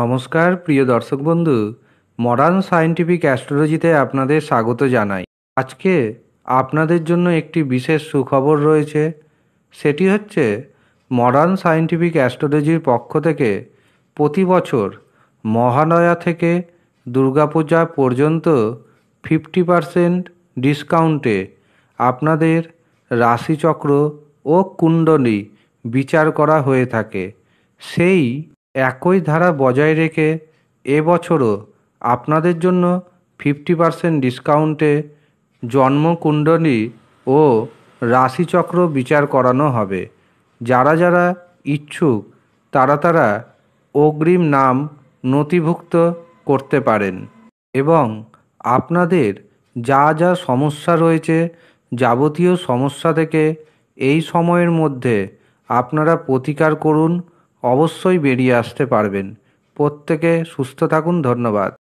নমস্কার প্রিয় দর্শক বন্ধু মডার্ন সায়েন্টিফিক অ্যাস্ট্রোলজিতে আপনাদের স্বাগত জানাই আজকে আপনাদের জন্য একটি বিশেষ সুখবর রয়েছে সেটি হচ্ছে মডার্ন সায়েন্টিফিক অ্যাস্ট্রোলজির পক্ষ থেকে প্রতি বছর মহানয়া থেকে দুর্গাপূজা পর্যন্ত ফিফটি পারসেন্ট ডিসকাউন্টে আপনাদের রাশিচক্র ও কুণ্ডলী বিচার করা হয়ে থাকে সেই একই ধারা বজায় রেখে এ বছরও আপনাদের জন্য ফিফটি পার্সেন্ট ডিসকাউন্টে জন্মকুণ্ডলী ও রাশিচক্র বিচার করানো হবে যারা যারা ইচ্ছুক তারা তারা অগ্রিম নাম নথিভুক্ত করতে পারেন এবং আপনাদের যা যা সমস্যা রয়েছে যাবতীয় সমস্যা থেকে এই সময়ের মধ্যে আপনারা প্রতিকার করুন অবশ্যই বেরিয়ে আসতে পারবেন প্রত্যেকে সুস্থ থাকুন ধন্যবাদ